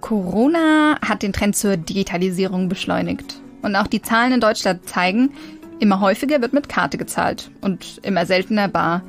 Corona hat den Trend zur Digitalisierung beschleunigt. Und auch die Zahlen in Deutschland zeigen, immer häufiger wird mit Karte gezahlt und immer seltener bar.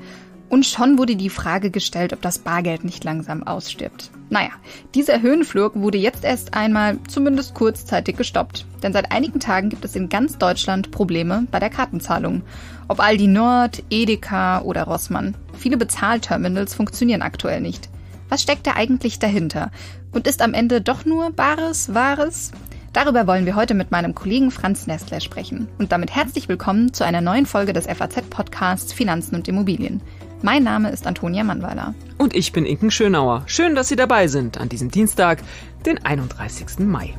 Und schon wurde die Frage gestellt, ob das Bargeld nicht langsam ausstirbt. Naja, dieser Höhenflug wurde jetzt erst einmal zumindest kurzzeitig gestoppt. Denn seit einigen Tagen gibt es in ganz Deutschland Probleme bei der Kartenzahlung. Ob Aldi Nord, Edeka oder Rossmann. Viele Bezahlterminals funktionieren aktuell nicht. Was steckt da eigentlich dahinter? Und ist am Ende doch nur Bares, Wahres? Darüber wollen wir heute mit meinem Kollegen Franz Nestler sprechen. Und damit herzlich willkommen zu einer neuen Folge des FAZ-Podcasts Finanzen und Immobilien. Mein Name ist Antonia Mannweiler. Und ich bin Inken Schönauer. Schön, dass Sie dabei sind an diesem Dienstag, den 31. Mai.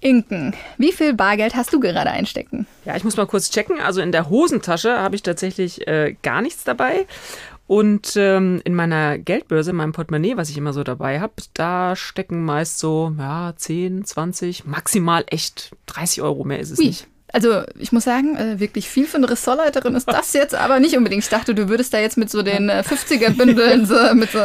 Inken, wie viel Bargeld hast du gerade einstecken? Ja, ich muss mal kurz checken. Also in der Hosentasche habe ich tatsächlich äh, gar nichts dabei. Und ähm, in meiner Geldbörse, in meinem Portemonnaie, was ich immer so dabei habe, da stecken meist so ja, 10, 20, maximal echt 30 Euro. Mehr ist es Ui. nicht. Also ich muss sagen, äh, wirklich viel für eine Ressortleiterin ist das jetzt aber nicht unbedingt. Ich dachte, du würdest da jetzt mit so den 50er-Bündeln, äh, so, mit so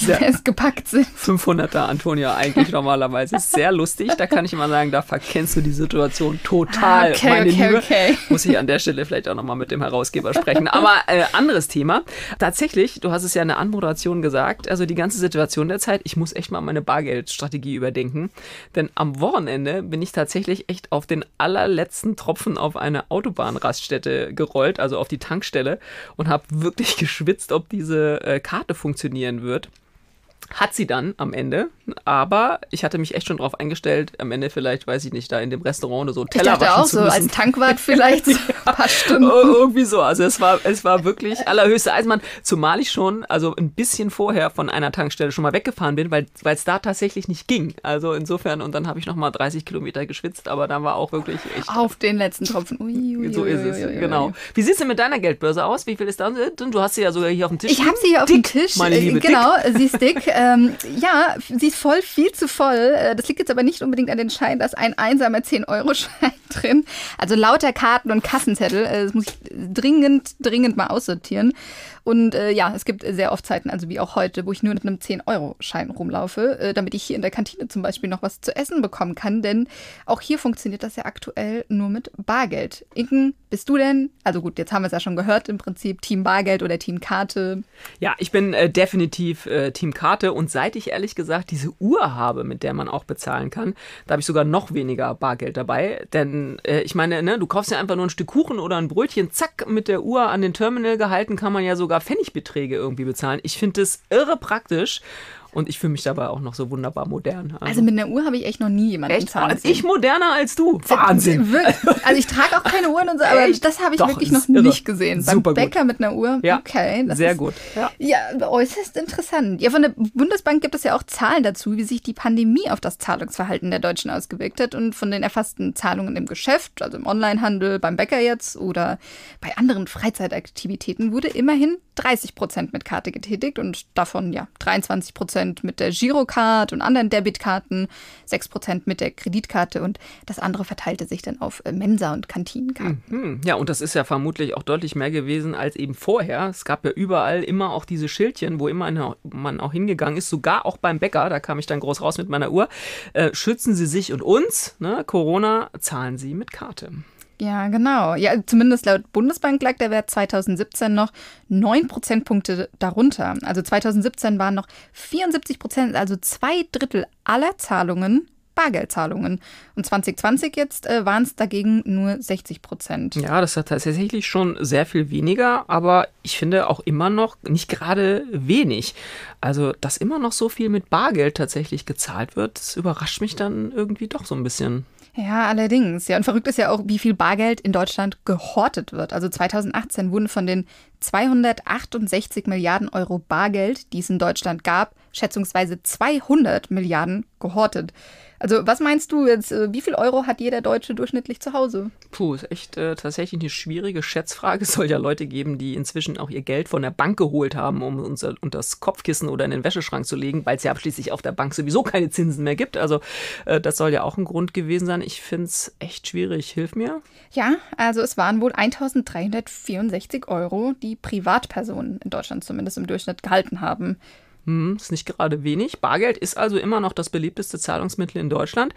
die ja. gepackt sind. 500er Antonia eigentlich normalerweise. sehr lustig. Da kann ich immer sagen, da verkennst du die Situation total. Ah, okay, meine okay, Liebe. Okay. Muss ich an der Stelle vielleicht auch nochmal mit dem Herausgeber sprechen. Aber äh, anderes Thema. Tatsächlich, du hast es ja in der Anmoderation gesagt, also die ganze Situation der Zeit, ich muss echt mal meine Bargeldstrategie überdenken. Denn am Wochenende bin ich tatsächlich echt auf den allerletzten Tropfen auf eine Autobahnraststätte gerollt, also auf die Tankstelle und habe wirklich geschwitzt, ob diese äh, Karte funktionieren wird. Hat sie dann am Ende, aber ich hatte mich echt schon drauf eingestellt, am Ende vielleicht, weiß ich nicht, da in dem Restaurant oder so einen Teller Ich dachte auch so, als Tankwart vielleicht so ein paar Stunden. Irgendwie so, also es war, es war wirklich allerhöchste Eisenbahn, zumal ich schon, also ein bisschen vorher von einer Tankstelle schon mal weggefahren bin, weil es da tatsächlich nicht ging. Also insofern, und dann habe ich nochmal 30 Kilometer geschwitzt, aber da war auch wirklich echt... Auf den letzten Tropfen, ui, ui, So ist es, genau. Wie sieht es denn mit deiner Geldbörse aus? Wie viel ist da? Du hast sie ja sogar hier auf dem Tisch. Ich habe sie hier auf dem Tisch, meine äh, Liebe, genau, sie ist dick ähm, ja, sie ist voll, viel zu voll. Äh, das liegt jetzt aber nicht unbedingt an den Schein, dass ein einsamer 10-Euro-Schein drin. Also lauter Karten und Kassenzettel. Äh, das muss ich dringend, dringend mal aussortieren. Und äh, ja, es gibt sehr oft Zeiten, also wie auch heute, wo ich nur mit einem 10-Euro-Schein rumlaufe, äh, damit ich hier in der Kantine zum Beispiel noch was zu essen bekommen kann. Denn auch hier funktioniert das ja aktuell nur mit Bargeld. Inken, bist du denn? Also gut, jetzt haben wir es ja schon gehört im Prinzip, Team Bargeld oder Team Karte. Ja, ich bin äh, definitiv äh, Team Karte und seit ich ehrlich gesagt diese Uhr habe, mit der man auch bezahlen kann, da habe ich sogar noch weniger Bargeld dabei. Denn Kuchen. Äh, ich meine, ne, du kaufst ja einfach nur ein Stück Kuchen oder ein Brötchen, zack, mit der Uhr an den Terminal gehalten, kann man ja sogar Pfennigbeträge irgendwie bezahlen. Ich finde das irre praktisch und ich fühle mich dabei auch noch so wunderbar modern. Also, also mit einer Uhr habe ich echt noch nie jemanden echt? fahren sehen. Ich moderner als du. Äh, Wahnsinn. Also ich trage auch keine Uhren und so, aber echt? das habe ich Doch, wirklich noch irre. nicht gesehen. Super Beim Bäcker gut. mit einer Uhr. Ja. Okay. Sehr ist, gut. Ja. ja, äußerst interessant. Ja, von der Bundesbank gibt es ja auch Zahlen dazu, wie sich die Pandemie auf das Zahlungsverhalten der Deutschen ausgewirkt hat und von den erfassten Zahlungen im Geschäft, also im Onlinehandel, beim Bäcker jetzt oder bei anderen Freizeitaktivitäten wurde immerhin 30 Prozent mit Karte getätigt und davon ja 23 Prozent Prozent mit der Girocard und anderen Debitkarten, 6% mit der Kreditkarte und das andere verteilte sich dann auf äh, Mensa- und Kantinenkarten. Mhm. Ja, und das ist ja vermutlich auch deutlich mehr gewesen als eben vorher. Es gab ja überall immer auch diese Schildchen, wo immer man auch hingegangen ist, sogar auch beim Bäcker, da kam ich dann groß raus mit meiner Uhr. Äh, schützen Sie sich und uns, ne? Corona zahlen Sie mit Karte. Ja, genau. Ja, zumindest laut Bundesbank lag der Wert 2017 noch 9 Prozentpunkte darunter. Also 2017 waren noch 74 Prozent, also zwei Drittel aller Zahlungen Bargeldzahlungen. Und 2020 jetzt äh, waren es dagegen nur 60 Prozent. Ja, das ist tatsächlich schon sehr viel weniger, aber ich finde auch immer noch nicht gerade wenig. Also, dass immer noch so viel mit Bargeld tatsächlich gezahlt wird, das überrascht mich dann irgendwie doch so ein bisschen. Ja, allerdings. Ja, und verrückt ist ja auch, wie viel Bargeld in Deutschland gehortet wird. Also 2018 wurden von den 268 Milliarden Euro Bargeld, die es in Deutschland gab, schätzungsweise 200 Milliarden gehortet. Also was meinst du jetzt, äh, wie viel Euro hat jeder Deutsche durchschnittlich zu Hause? Puh, ist echt äh, tatsächlich eine schwierige Schätzfrage. Es soll ja Leute geben, die inzwischen auch ihr Geld von der Bank geholt haben, um unser, unter das Kopfkissen oder in den Wäscheschrank zu legen, weil es ja schließlich auf der Bank sowieso keine Zinsen mehr gibt. Also äh, das soll ja auch ein Grund gewesen sein. Ich finde es echt schwierig. Hilf mir. Ja, also es waren wohl 1364 Euro, die Privatpersonen in Deutschland zumindest im Durchschnitt gehalten haben. Hm, ist nicht gerade wenig. Bargeld ist also immer noch das beliebteste Zahlungsmittel in Deutschland.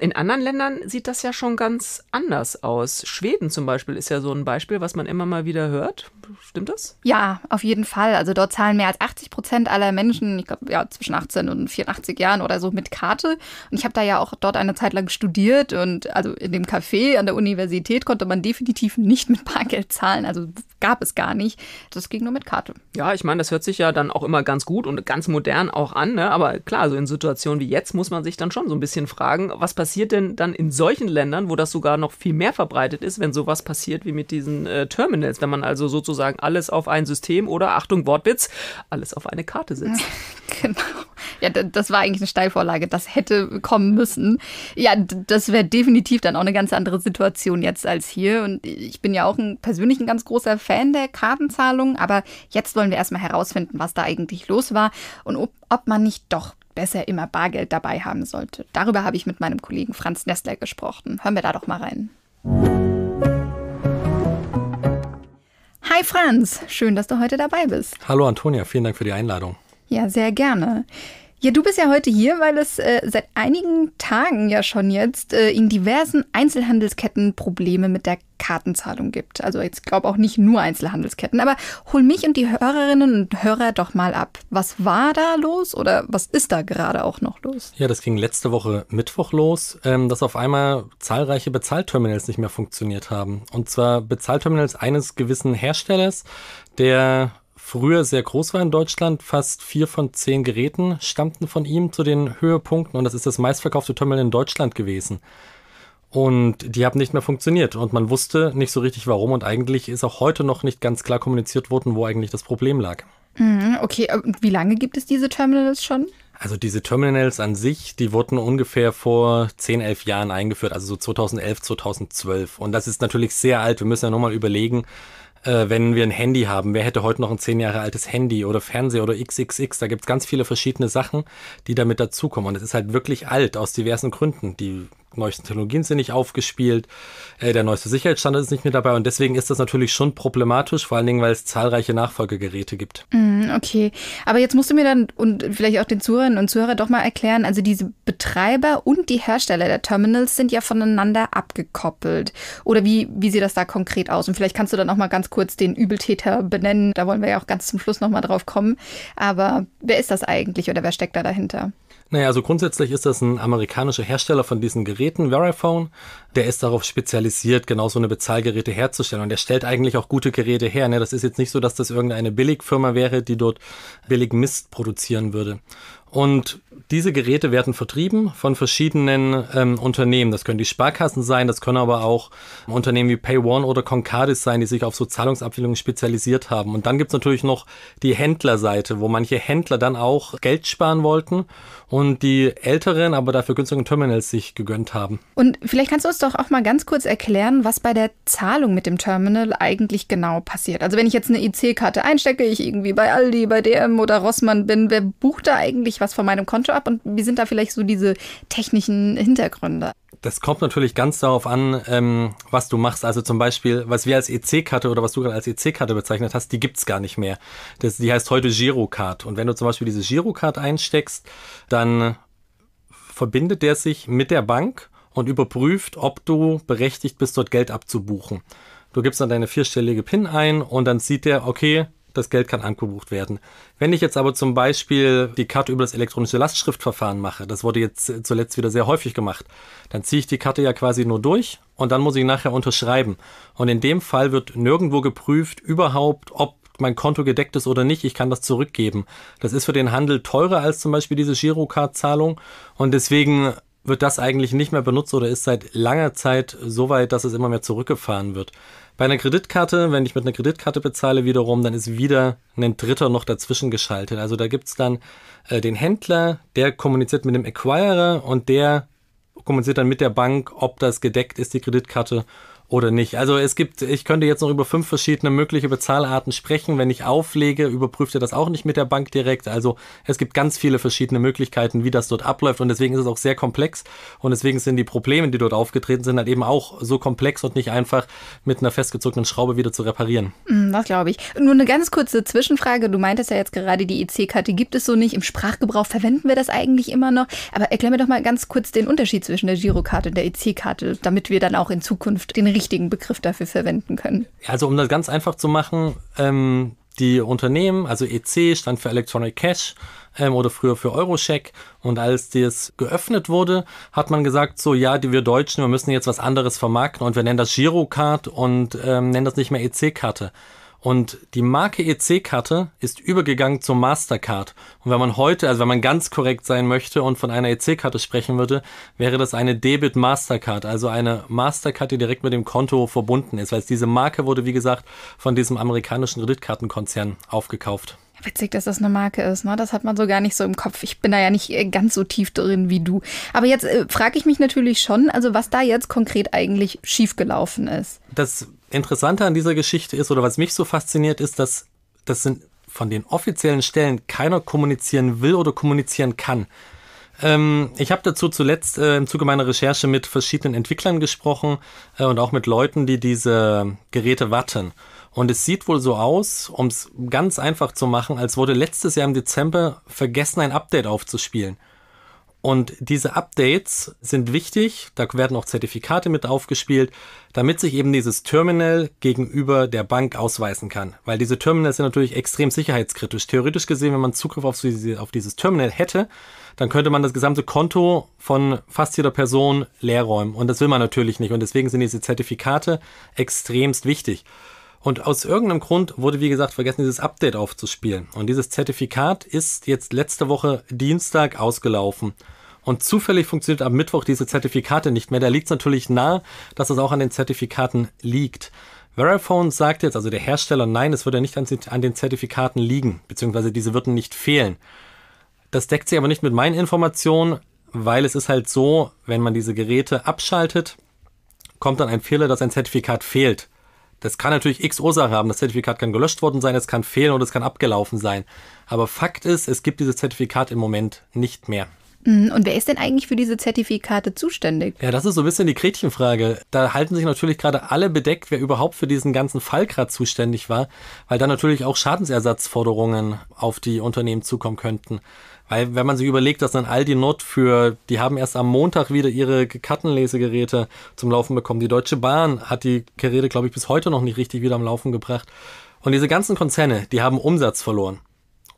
In anderen Ländern sieht das ja schon ganz anders aus. Schweden zum Beispiel ist ja so ein Beispiel, was man immer mal wieder hört. Stimmt das? Ja, auf jeden Fall. Also dort zahlen mehr als 80 Prozent aller Menschen, ich glaube, ja, zwischen 18 und 84 Jahren oder so mit Karte. Und ich habe da ja auch dort eine Zeit lang studiert und also in dem Café an der Universität konnte man definitiv nicht mit Bargeld zahlen. Also gab es gar nicht. Das ging nur mit Karte. Ja, ich meine, das hört sich ja dann auch immer ganz gut und ganz modern auch an. Ne? Aber klar, so in Situationen wie jetzt muss man sich dann schon so ein bisschen fragen, was passiert passiert denn dann in solchen Ländern, wo das sogar noch viel mehr verbreitet ist, wenn sowas passiert wie mit diesen äh, Terminals, wenn man also sozusagen alles auf ein System oder, Achtung, Wortwitz, alles auf eine Karte setzt? genau. Ja, das war eigentlich eine Steilvorlage. Das hätte kommen müssen. Ja, das wäre definitiv dann auch eine ganz andere Situation jetzt als hier. Und ich bin ja auch ein, persönlich ein ganz großer Fan der Kartenzahlung. Aber jetzt wollen wir erstmal herausfinden, was da eigentlich los war und ob, ob man nicht doch besser immer Bargeld dabei haben sollte. Darüber habe ich mit meinem Kollegen Franz Nestler gesprochen. Hören wir da doch mal rein. Hi Franz, schön, dass du heute dabei bist. Hallo Antonia, vielen Dank für die Einladung. Ja, sehr gerne. Ja, du bist ja heute hier, weil es äh, seit einigen Tagen ja schon jetzt äh, in diversen Einzelhandelsketten Probleme mit der Kartenzahlung gibt. Also jetzt glaube auch nicht nur Einzelhandelsketten, aber hol mich und die Hörerinnen und Hörer doch mal ab. Was war da los oder was ist da gerade auch noch los? Ja, das ging letzte Woche Mittwoch los, ähm, dass auf einmal zahlreiche Bezahlterminals nicht mehr funktioniert haben. Und zwar Bezahlterminals eines gewissen Herstellers, der früher sehr groß war in Deutschland. Fast vier von zehn Geräten stammten von ihm zu den Höhepunkten und das ist das meistverkaufte Terminal in Deutschland gewesen. Und die haben nicht mehr funktioniert und man wusste nicht so richtig warum und eigentlich ist auch heute noch nicht ganz klar kommuniziert worden, wo eigentlich das Problem lag. Mhm, okay, äh, wie lange gibt es diese Terminals schon? Also diese Terminals an sich, die wurden ungefähr vor 10, 11 Jahren eingeführt, also so 2011, 2012. Und das ist natürlich sehr alt. Wir müssen ja nochmal überlegen, äh, wenn wir ein Handy haben. Wer hätte heute noch ein zehn Jahre altes Handy oder Fernseher oder XXX? Da gibt es ganz viele verschiedene Sachen, die damit dazukommen. Und es ist halt wirklich alt aus diversen Gründen. Die neuesten Technologien sind nicht aufgespielt, äh, der neueste Sicherheitsstandard ist nicht mehr dabei und deswegen ist das natürlich schon problematisch, vor allen Dingen, weil es zahlreiche Nachfolgegeräte gibt. Mm, okay, aber jetzt musst du mir dann und vielleicht auch den Zuhörerinnen und Zuhörern doch mal erklären, also diese Betreiber und die Hersteller der Terminals sind ja voneinander abgekoppelt. Oder wie, wie sieht das da konkret aus? Und vielleicht kannst du dann auch mal ganz kurz den Übeltäter benennen, da wollen wir ja auch ganz zum Schluss nochmal drauf kommen. Aber wer ist das eigentlich oder wer steckt da dahinter? Naja, also grundsätzlich ist das ein amerikanischer Hersteller von diesen Geräten, Verifone. Der ist darauf spezialisiert, genau so eine Bezahlgeräte herzustellen. Und der stellt eigentlich auch gute Geräte her. Ne? Das ist jetzt nicht so, dass das irgendeine Billigfirma wäre, die dort billig Mist produzieren würde. Und diese Geräte werden vertrieben von verschiedenen ähm, Unternehmen. Das können die Sparkassen sein, das können aber auch Unternehmen wie PayOne oder Concardis sein, die sich auf so Zahlungsabwicklungen spezialisiert haben. Und dann gibt es natürlich noch die Händlerseite, wo manche Händler dann auch Geld sparen wollten und die älteren, aber dafür günstigen Terminals sich gegönnt haben. Und vielleicht kannst du uns doch auch mal ganz kurz erklären, was bei der Zahlung mit dem Terminal eigentlich genau passiert. Also wenn ich jetzt eine IC-Karte einstecke, ich irgendwie bei Aldi, bei DM oder Rossmann bin, wer bucht da eigentlich was von meinem Konto ab und wie sind da vielleicht so diese technischen Hintergründe? Das kommt natürlich ganz darauf an, ähm, was du machst. Also zum Beispiel, was wir als EC-Karte oder was du gerade als EC-Karte bezeichnet hast, die gibt es gar nicht mehr. Das, die heißt heute Girocard. Und wenn du zum Beispiel diese Girocard einsteckst, dann verbindet der sich mit der Bank und überprüft, ob du berechtigt bist, dort Geld abzubuchen. Du gibst dann deine vierstellige PIN ein und dann sieht der, okay, das Geld kann angebucht werden. Wenn ich jetzt aber zum Beispiel die Karte über das elektronische Lastschriftverfahren mache, das wurde jetzt äh, zuletzt wieder sehr häufig gemacht, dann ziehe ich die Karte ja quasi nur durch und dann muss ich nachher unterschreiben. Und in dem Fall wird nirgendwo geprüft überhaupt, ob mein Konto gedeckt ist oder nicht, ich kann das zurückgeben. Das ist für den Handel teurer als zum Beispiel diese Girocard-Zahlung und deswegen wird das eigentlich nicht mehr benutzt oder ist seit langer Zeit so weit, dass es immer mehr zurückgefahren wird. Bei einer Kreditkarte, wenn ich mit einer Kreditkarte bezahle wiederum, dann ist wieder ein Dritter noch dazwischen geschaltet. Also da gibt es dann äh, den Händler, der kommuniziert mit dem Acquirer und der kommuniziert dann mit der Bank, ob das gedeckt ist, die Kreditkarte oder nicht. Also es gibt, ich könnte jetzt noch über fünf verschiedene mögliche Bezahlarten sprechen. Wenn ich auflege, überprüft ihr das auch nicht mit der Bank direkt. Also es gibt ganz viele verschiedene Möglichkeiten, wie das dort abläuft und deswegen ist es auch sehr komplex und deswegen sind die Probleme, die dort aufgetreten sind, halt eben auch so komplex und nicht einfach mit einer festgezogenen Schraube wieder zu reparieren. Hm, das glaube ich. Nur eine ganz kurze Zwischenfrage. Du meintest ja jetzt gerade, die EC-Karte gibt es so nicht. Im Sprachgebrauch verwenden wir das eigentlich immer noch. Aber erklär mir doch mal ganz kurz den Unterschied zwischen der Girokarte und der EC-Karte, damit wir dann auch in Zukunft den richtigen Begriff dafür verwenden können? Also um das ganz einfach zu machen, ähm, die Unternehmen, also EC stand für Electronic Cash ähm, oder früher für Eurocheck. Und als das geöffnet wurde, hat man gesagt, so ja, die, wir Deutschen, wir müssen jetzt was anderes vermarkten und wir nennen das Girocard und ähm, nennen das nicht mehr EC-Karte. Und die Marke EC-Karte ist übergegangen zur Mastercard. Und wenn man heute, also wenn man ganz korrekt sein möchte und von einer EC-Karte sprechen würde, wäre das eine Debit Mastercard, also eine Mastercard, die direkt mit dem Konto verbunden ist. Weil diese Marke wurde, wie gesagt, von diesem amerikanischen Kreditkartenkonzern aufgekauft. Witzig, dass das eine Marke ist, ne? Das hat man so gar nicht so im Kopf. Ich bin da ja nicht äh, ganz so tief drin wie du. Aber jetzt äh, frage ich mich natürlich schon, also was da jetzt konkret eigentlich schiefgelaufen ist. Das Interessante an dieser Geschichte ist, oder was mich so fasziniert, ist, dass das sind von den offiziellen Stellen keiner kommunizieren will oder kommunizieren kann. Ähm, ich habe dazu zuletzt äh, im Zuge meiner Recherche mit verschiedenen Entwicklern gesprochen äh, und auch mit Leuten, die diese Geräte warten. Und es sieht wohl so aus, um es ganz einfach zu machen, als wurde letztes Jahr im Dezember vergessen, ein Update aufzuspielen. Und diese Updates sind wichtig, da werden auch Zertifikate mit aufgespielt, damit sich eben dieses Terminal gegenüber der Bank ausweisen kann. Weil diese Terminals sind natürlich extrem sicherheitskritisch. Theoretisch gesehen, wenn man Zugriff auf, diese, auf dieses Terminal hätte, dann könnte man das gesamte Konto von fast jeder Person leerräumen. Und das will man natürlich nicht. Und deswegen sind diese Zertifikate extremst wichtig. Und aus irgendeinem Grund wurde, wie gesagt, vergessen, dieses Update aufzuspielen. Und dieses Zertifikat ist jetzt letzte Woche Dienstag ausgelaufen. Und zufällig funktioniert am Mittwoch diese Zertifikate nicht mehr. Da liegt es natürlich nahe, dass es auch an den Zertifikaten liegt. Verifone sagt jetzt, also der Hersteller, nein, es würde nicht an den Zertifikaten liegen, beziehungsweise diese würden nicht fehlen. Das deckt sich aber nicht mit meinen Informationen, weil es ist halt so, wenn man diese Geräte abschaltet, kommt dann ein Fehler, dass ein Zertifikat fehlt. Das kann natürlich x Ursachen haben. Das Zertifikat kann gelöscht worden sein, es kann fehlen oder es kann abgelaufen sein. Aber Fakt ist, es gibt dieses Zertifikat im Moment nicht mehr. Hm, und wer ist denn eigentlich für diese Zertifikate zuständig? Ja, das ist so ein bisschen die Gretchenfrage. Da halten sich natürlich gerade alle bedeckt, wer überhaupt für diesen ganzen Fall gerade zuständig war, weil da natürlich auch Schadensersatzforderungen auf die Unternehmen zukommen könnten. Weil wenn man sich überlegt, dass dann Aldi Not für, die haben erst am Montag wieder ihre Kartenlesegeräte zum Laufen bekommen. Die Deutsche Bahn hat die Geräte, glaube ich, bis heute noch nicht richtig wieder am Laufen gebracht. Und diese ganzen Konzerne, die haben Umsatz verloren.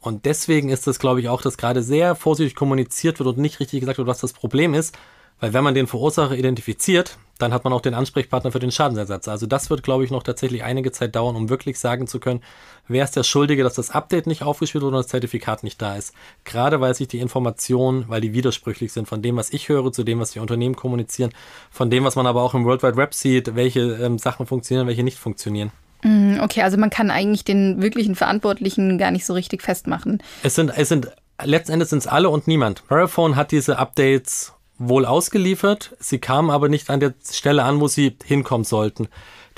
Und deswegen ist es, glaube ich, auch, dass gerade sehr vorsichtig kommuniziert wird und nicht richtig gesagt wird, was das Problem ist. Weil wenn man den Verursacher identifiziert, dann hat man auch den Ansprechpartner für den Schadensersatz. Also das wird, glaube ich, noch tatsächlich einige Zeit dauern, um wirklich sagen zu können, wer ist der Schuldige, dass das Update nicht aufgespielt wurde und das Zertifikat nicht da ist. Gerade weil sich die Informationen, weil die widersprüchlich sind von dem, was ich höre, zu dem, was die Unternehmen kommunizieren, von dem, was man aber auch im World Wide Web sieht, welche ähm, Sachen funktionieren, welche nicht funktionieren. Mhm, okay, also man kann eigentlich den wirklichen Verantwortlichen gar nicht so richtig festmachen. Es sind, es sind letzten Endes sind es alle und niemand. Marathon hat diese Updates wohl ausgeliefert, sie kamen aber nicht an der Stelle an, wo sie hinkommen sollten.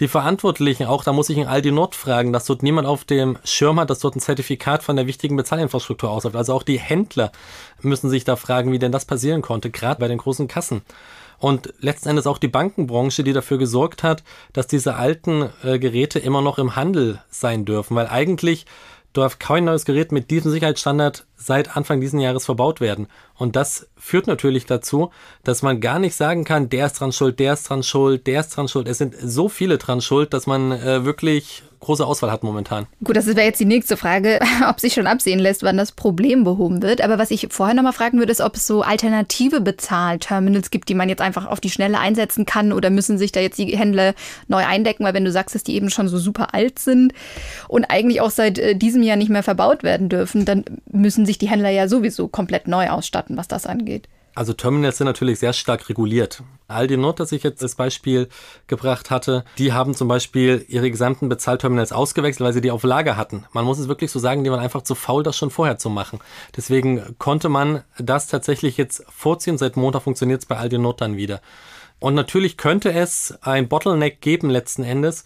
Die Verantwortlichen auch, da muss ich in Aldi Nord fragen, dass dort niemand auf dem Schirm hat, dass dort ein Zertifikat von der wichtigen Bezahlinfrastruktur ausläuft. Also auch die Händler müssen sich da fragen, wie denn das passieren konnte, gerade bei den großen Kassen und letzten Endes auch die Bankenbranche, die dafür gesorgt hat, dass diese alten äh, Geräte immer noch im Handel sein dürfen, weil eigentlich darf kein neues Gerät mit diesem Sicherheitsstandard seit Anfang dieses Jahres verbaut werden. Und das führt natürlich dazu, dass man gar nicht sagen kann, der ist dran schuld, der ist dran schuld, der ist dran schuld. Es sind so viele dran schuld, dass man äh, wirklich große Auswahl hat momentan. Gut, das wäre jetzt die nächste Frage, ob sich schon absehen lässt, wann das Problem behoben wird. Aber was ich vorher nochmal fragen würde, ist, ob es so alternative Bezahlterminals gibt, die man jetzt einfach auf die Schnelle einsetzen kann oder müssen sich da jetzt die Händler neu eindecken, weil wenn du sagst, dass die eben schon so super alt sind und eigentlich auch seit äh, diesem Jahr nicht mehr verbaut werden dürfen, dann müssen sich die Händler ja sowieso komplett neu ausstatten, was das angeht. Also Terminals sind natürlich sehr stark reguliert. Aldi Nord, das ich jetzt als Beispiel gebracht hatte, die haben zum Beispiel ihre gesamten Bezahlterminals ausgewechselt, weil sie die auf Lager hatten. Man muss es wirklich so sagen, die waren einfach zu faul, das schon vorher zu machen. Deswegen konnte man das tatsächlich jetzt vorziehen. Seit Montag funktioniert es bei Aldi Nord dann wieder. Und natürlich könnte es ein Bottleneck geben letzten Endes,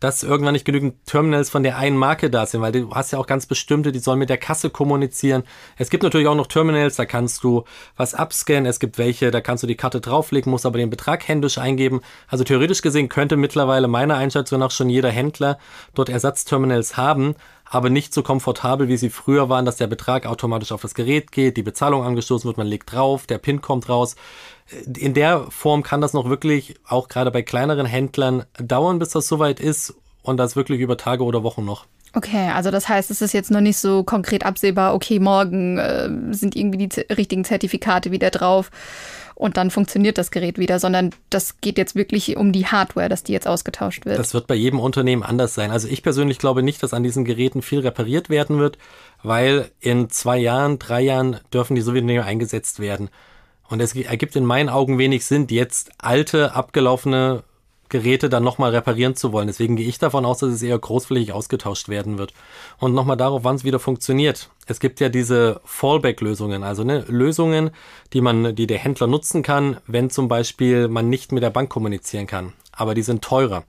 dass irgendwann nicht genügend Terminals von der einen Marke da sind, weil du hast ja auch ganz bestimmte, die sollen mit der Kasse kommunizieren. Es gibt natürlich auch noch Terminals, da kannst du was abscannen, es gibt welche, da kannst du die Karte drauflegen, musst aber den Betrag händisch eingeben. Also theoretisch gesehen könnte mittlerweile meiner Einschätzung nach schon jeder Händler dort Ersatzterminals haben, aber nicht so komfortabel, wie sie früher waren, dass der Betrag automatisch auf das Gerät geht, die Bezahlung angestoßen wird, man legt drauf, der PIN kommt raus in der Form kann das noch wirklich auch gerade bei kleineren Händlern dauern, bis das soweit ist und das wirklich über Tage oder Wochen noch. Okay, also das heißt, es ist jetzt noch nicht so konkret absehbar, okay, morgen äh, sind irgendwie die richtigen Zertifikate wieder drauf und dann funktioniert das Gerät wieder, sondern das geht jetzt wirklich um die Hardware, dass die jetzt ausgetauscht wird. Das wird bei jedem Unternehmen anders sein. Also ich persönlich glaube nicht, dass an diesen Geräten viel repariert werden wird, weil in zwei Jahren, drei Jahren dürfen die sowieso nicht mehr eingesetzt werden. Und es ergibt in meinen Augen wenig Sinn, jetzt alte, abgelaufene Geräte dann nochmal reparieren zu wollen. Deswegen gehe ich davon aus, dass es eher großflächig ausgetauscht werden wird. Und nochmal darauf, wann es wieder funktioniert. Es gibt ja diese Fallback-Lösungen, also ne, Lösungen, die man, die der Händler nutzen kann, wenn zum Beispiel man nicht mit der Bank kommunizieren kann. Aber die sind teurer.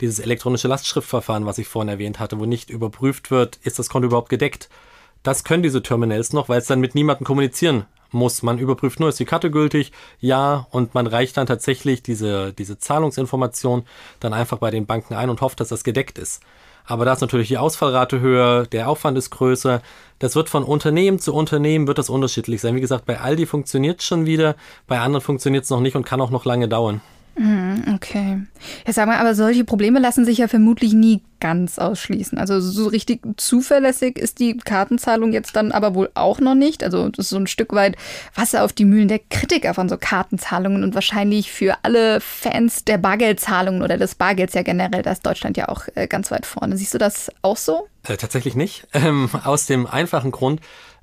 Dieses elektronische Lastschriftverfahren, was ich vorhin erwähnt hatte, wo nicht überprüft wird, ist das Konto überhaupt gedeckt das können diese Terminals noch, weil es dann mit niemandem kommunizieren muss. Man überprüft nur, ist die Karte gültig? Ja, und man reicht dann tatsächlich diese, diese Zahlungsinformation dann einfach bei den Banken ein und hofft, dass das gedeckt ist. Aber da ist natürlich die Ausfallrate höher, der Aufwand ist größer. Das wird von Unternehmen zu Unternehmen wird das unterschiedlich sein. Wie gesagt, bei Aldi funktioniert es schon wieder, bei anderen funktioniert es noch nicht und kann auch noch lange dauern. Mhm, okay. Ja, sag mal, aber solche Probleme lassen sich ja vermutlich nie ganz ausschließen. Also so richtig zuverlässig ist die Kartenzahlung jetzt dann aber wohl auch noch nicht. Also das ist so ein Stück weit Wasser auf die Mühlen der Kritiker von so Kartenzahlungen und wahrscheinlich für alle Fans der Bargeldzahlungen oder des Bargelds ja generell, da ist Deutschland ja auch äh, ganz weit vorne. Siehst du das auch so? Äh, tatsächlich nicht. Ähm, aus dem einfachen Grund,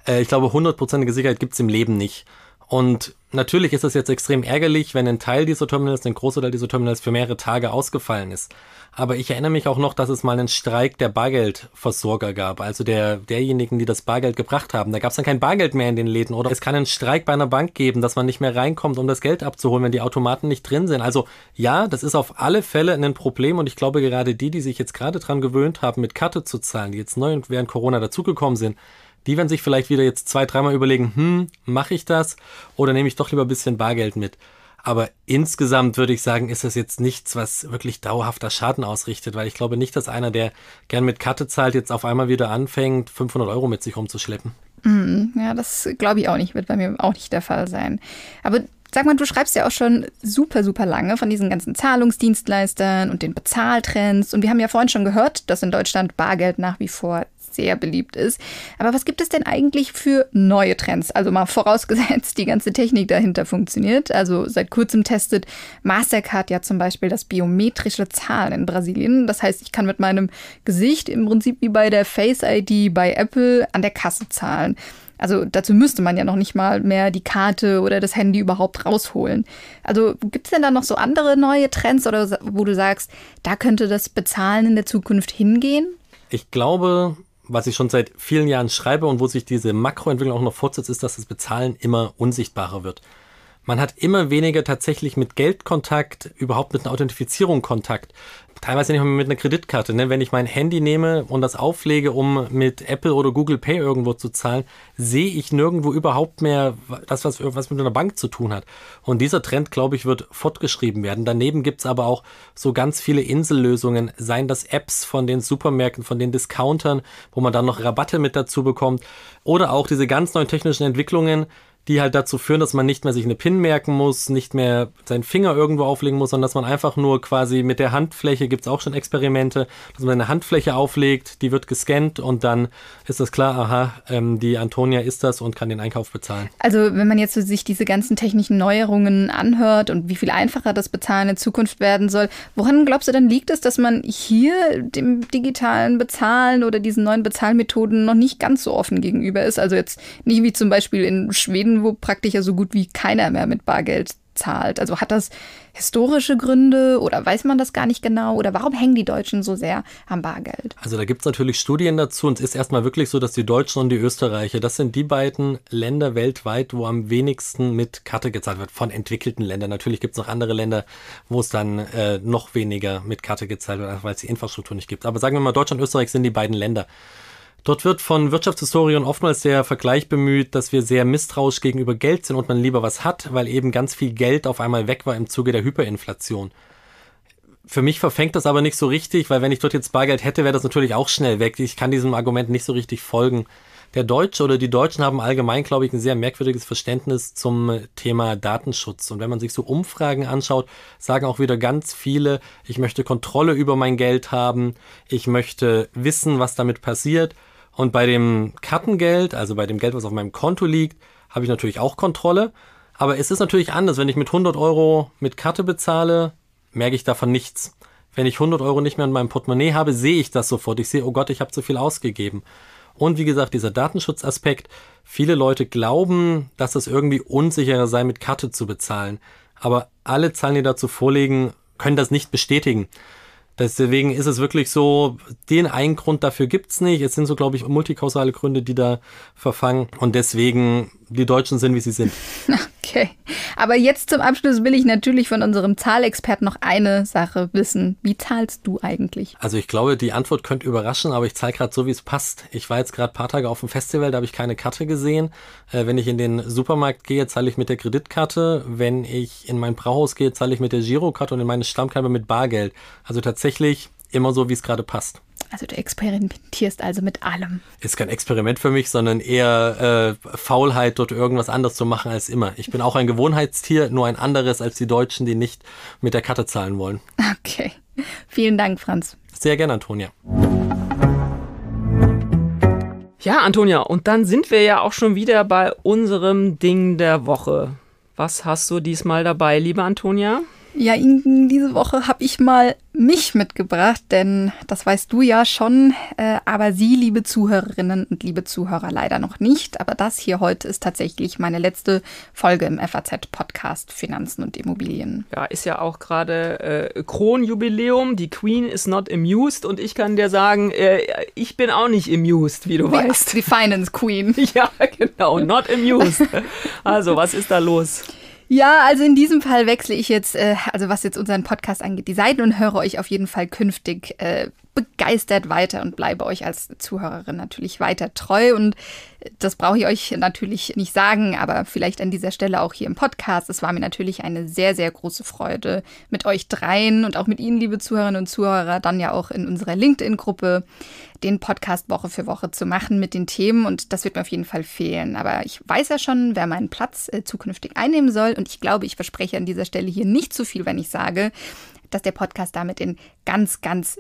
äh, ich glaube, hundertprozentige Sicherheit gibt es im Leben nicht. Und natürlich ist es jetzt extrem ärgerlich, wenn ein Teil dieser Terminals, ein Großteil dieser Terminals für mehrere Tage ausgefallen ist. Aber ich erinnere mich auch noch, dass es mal einen Streik der Bargeldversorger gab, also der, derjenigen, die das Bargeld gebracht haben. Da gab es dann kein Bargeld mehr in den Läden oder es kann einen Streik bei einer Bank geben, dass man nicht mehr reinkommt, um das Geld abzuholen, wenn die Automaten nicht drin sind. Also ja, das ist auf alle Fälle ein Problem und ich glaube gerade die, die sich jetzt gerade dran gewöhnt haben, mit Karte zu zahlen, die jetzt neu während Corona dazugekommen sind, die werden sich vielleicht wieder jetzt zwei, dreimal überlegen, hm, mache ich das oder nehme ich doch lieber ein bisschen Bargeld mit. Aber insgesamt würde ich sagen, ist das jetzt nichts, was wirklich dauerhafter Schaden ausrichtet, weil ich glaube nicht, dass einer, der gern mit Karte zahlt, jetzt auf einmal wieder anfängt, 500 Euro mit sich rumzuschleppen. Mhm, ja, das glaube ich auch nicht, wird bei mir auch nicht der Fall sein. Aber sag mal, du schreibst ja auch schon super, super lange von diesen ganzen Zahlungsdienstleistern und den Bezahltrends. Und wir haben ja vorhin schon gehört, dass in Deutschland Bargeld nach wie vor sehr beliebt ist. Aber was gibt es denn eigentlich für neue Trends? Also mal vorausgesetzt, die ganze Technik dahinter funktioniert. Also seit kurzem testet Mastercard ja zum Beispiel das biometrische Zahlen in Brasilien. Das heißt, ich kann mit meinem Gesicht im Prinzip wie bei der Face ID bei Apple an der Kasse zahlen. Also dazu müsste man ja noch nicht mal mehr die Karte oder das Handy überhaupt rausholen. Also gibt es denn da noch so andere neue Trends oder wo du sagst, da könnte das Bezahlen in der Zukunft hingehen? Ich glaube, was ich schon seit vielen Jahren schreibe und wo sich diese Makroentwicklung auch noch fortsetzt, ist, dass das Bezahlen immer unsichtbarer wird. Man hat immer weniger tatsächlich mit Geldkontakt, überhaupt mit einer Authentifizierung Kontakt teilweise nicht mal mit einer Kreditkarte. Ne? Wenn ich mein Handy nehme und das auflege, um mit Apple oder Google Pay irgendwo zu zahlen, sehe ich nirgendwo überhaupt mehr das, was, irgendwas mit einer Bank zu tun hat. Und dieser Trend, glaube ich, wird fortgeschrieben werden. Daneben gibt es aber auch so ganz viele Insellösungen, seien das Apps von den Supermärkten, von den Discountern, wo man dann noch Rabatte mit dazu bekommt. Oder auch diese ganz neuen technischen Entwicklungen, die halt dazu führen, dass man nicht mehr sich eine PIN merken muss, nicht mehr seinen Finger irgendwo auflegen muss, sondern dass man einfach nur quasi mit der Handfläche, gibt es auch schon Experimente, dass man eine Handfläche auflegt, die wird gescannt und dann ist das klar, aha, ähm, die Antonia ist das und kann den Einkauf bezahlen. Also wenn man jetzt so sich diese ganzen technischen Neuerungen anhört und wie viel einfacher das Bezahlen in Zukunft werden soll, woran glaubst du dann liegt es, dass man hier dem digitalen Bezahlen oder diesen neuen Bezahlmethoden noch nicht ganz so offen gegenüber ist? Also jetzt nicht wie zum Beispiel in Schweden, wo praktisch ja so gut wie keiner mehr mit Bargeld zahlt. Also hat das historische Gründe oder weiß man das gar nicht genau? Oder warum hängen die Deutschen so sehr am Bargeld? Also da gibt es natürlich Studien dazu und es ist erstmal wirklich so, dass die Deutschen und die Österreicher, das sind die beiden Länder weltweit, wo am wenigsten mit Karte gezahlt wird, von entwickelten Ländern. Natürlich gibt es noch andere Länder, wo es dann äh, noch weniger mit Karte gezahlt wird, weil es die Infrastruktur nicht gibt. Aber sagen wir mal, Deutschland und Österreich sind die beiden Länder. Dort wird von Wirtschaftshistorikern oftmals der Vergleich bemüht, dass wir sehr misstrauisch gegenüber Geld sind und man lieber was hat, weil eben ganz viel Geld auf einmal weg war im Zuge der Hyperinflation. Für mich verfängt das aber nicht so richtig, weil wenn ich dort jetzt Bargeld hätte, wäre das natürlich auch schnell weg. Ich kann diesem Argument nicht so richtig folgen der Deutsche oder die Deutschen haben allgemein, glaube ich, ein sehr merkwürdiges Verständnis zum Thema Datenschutz. Und wenn man sich so Umfragen anschaut, sagen auch wieder ganz viele, ich möchte Kontrolle über mein Geld haben, ich möchte wissen, was damit passiert. Und bei dem Kartengeld, also bei dem Geld, was auf meinem Konto liegt, habe ich natürlich auch Kontrolle. Aber es ist natürlich anders. Wenn ich mit 100 Euro mit Karte bezahle, merke ich davon nichts. Wenn ich 100 Euro nicht mehr in meinem Portemonnaie habe, sehe ich das sofort. Ich sehe, oh Gott, ich habe zu viel ausgegeben. Und wie gesagt, dieser Datenschutzaspekt, viele Leute glauben, dass es irgendwie unsicherer sei, mit Karte zu bezahlen. Aber alle Zahlen, die dazu vorliegen, können das nicht bestätigen. Deswegen ist es wirklich so, den einen Grund dafür gibt es nicht. Es sind so, glaube ich, multikausale Gründe, die da verfangen. Und deswegen die Deutschen sind, wie sie sind. Okay. Aber jetzt zum Abschluss will ich natürlich von unserem Zahlexperten noch eine Sache wissen. Wie zahlst du eigentlich? Also ich glaube, die Antwort könnte überraschen, aber ich zahle gerade so, wie es passt. Ich war jetzt gerade ein paar Tage auf dem Festival, da habe ich keine Karte gesehen. Äh, wenn ich in den Supermarkt gehe, zahle ich mit der Kreditkarte. Wenn ich in mein Brauhaus gehe, zahle ich mit der Girokarte und in meine Stammkarte mit Bargeld. Also tatsächlich immer so, wie es gerade passt. Also du experimentierst also mit allem. Ist kein Experiment für mich, sondern eher äh, Faulheit, dort irgendwas anderes zu machen als immer. Ich bin auch ein Gewohnheitstier, nur ein anderes als die Deutschen, die nicht mit der Karte zahlen wollen. Okay. Vielen Dank, Franz. Sehr gerne, Antonia. Ja, Antonia, und dann sind wir ja auch schon wieder bei unserem Ding der Woche. Was hast du diesmal dabei, liebe Antonia? Ja, in, diese Woche habe ich mal mich mitgebracht, denn das weißt du ja schon, äh, aber Sie, liebe Zuhörerinnen und liebe Zuhörer, leider noch nicht. Aber das hier heute ist tatsächlich meine letzte Folge im FAZ-Podcast Finanzen und Immobilien. Ja, ist ja auch gerade äh, Kronjubiläum. Die Queen is not amused und ich kann dir sagen, äh, ich bin auch nicht amused, wie du weißt. Die Finance Queen. ja, genau, not amused. Also, was ist da los? Ja, also in diesem Fall wechsle ich jetzt, äh, also was jetzt unseren Podcast angeht, die Seiten und höre euch auf jeden Fall künftig äh, begeistert weiter und bleibe euch als Zuhörerin natürlich weiter treu. Und das brauche ich euch natürlich nicht sagen, aber vielleicht an dieser Stelle auch hier im Podcast. Es war mir natürlich eine sehr, sehr große Freude, mit euch dreien und auch mit Ihnen, liebe Zuhörerinnen und Zuhörer, dann ja auch in unserer LinkedIn-Gruppe den Podcast Woche für Woche zu machen mit den Themen. Und das wird mir auf jeden Fall fehlen. Aber ich weiß ja schon, wer meinen Platz äh, zukünftig einnehmen soll. Und ich glaube, ich verspreche an dieser Stelle hier nicht zu viel, wenn ich sage, dass der Podcast damit in ganz, ganz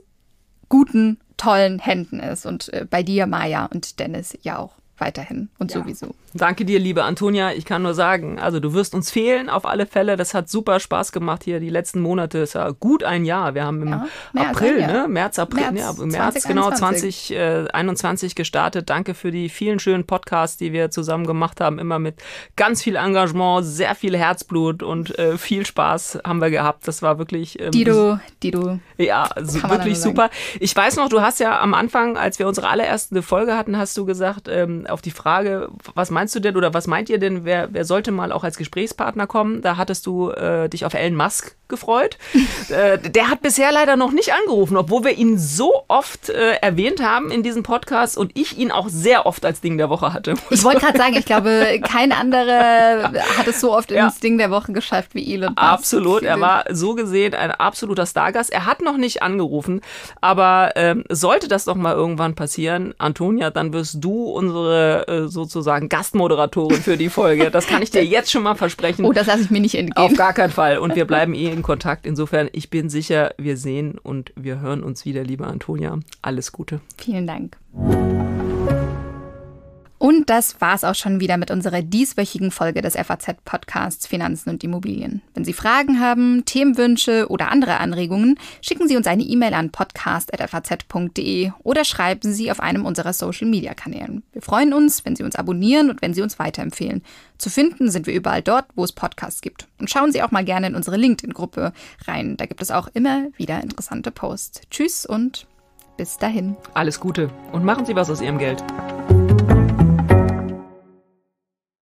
guten, tollen Händen ist. Und äh, bei dir, Maya und Dennis, ja auch weiterhin und ja. sowieso. Danke dir, liebe Antonia. Ich kann nur sagen, also du wirst uns fehlen auf alle Fälle. Das hat super Spaß gemacht hier die letzten Monate. Es war gut ein Jahr. Wir haben im ja, April, ne? März, April, März, ja, März 20, genau 2021 äh, gestartet. Danke für die vielen schönen Podcasts, die wir zusammen gemacht haben. Immer mit ganz viel Engagement, sehr viel Herzblut und äh, viel Spaß haben wir gehabt. Das war wirklich. Ähm, Dido, Dido. Ja, so, wirklich super. Ich weiß noch, du hast ja am Anfang, als wir unsere allererste Folge hatten, hast du gesagt, ähm, auf die Frage, was meinst du denn oder was meint ihr denn, wer, wer sollte mal auch als Gesprächspartner kommen? Da hattest du äh, dich auf Elon Musk gefreut. äh, der hat bisher leider noch nicht angerufen, obwohl wir ihn so oft äh, erwähnt haben in diesem Podcast und ich ihn auch sehr oft als Ding der Woche hatte. Ich wollte gerade sagen, ich glaube, kein anderer hat es so oft ja. ins Ding der Woche geschafft wie Elon Musk. Absolut, er war so gesehen ein absoluter Stargast. Er hat noch nicht angerufen, aber ähm, sollte das doch mal irgendwann passieren, Antonia, dann wirst du unsere unsere äh, sozusagen Gastmoderatorin für die Folge. Das kann ich dir jetzt schon mal versprechen. Oh, das lasse ich mir nicht entgehen. Auf gar keinen Fall. Und wir bleiben eh in Kontakt. Insofern, ich bin sicher, wir sehen und wir hören uns wieder, liebe Antonia. Alles Gute. Vielen Dank. Und das war's auch schon wieder mit unserer dieswöchigen Folge des FAZ-Podcasts Finanzen und Immobilien. Wenn Sie Fragen haben, Themenwünsche oder andere Anregungen, schicken Sie uns eine E-Mail an podcast.faz.de oder schreiben Sie auf einem unserer Social-Media-Kanälen. Wir freuen uns, wenn Sie uns abonnieren und wenn Sie uns weiterempfehlen. Zu finden sind wir überall dort, wo es Podcasts gibt. Und schauen Sie auch mal gerne in unsere LinkedIn-Gruppe rein. Da gibt es auch immer wieder interessante Posts. Tschüss und bis dahin. Alles Gute und machen Sie was aus Ihrem Geld.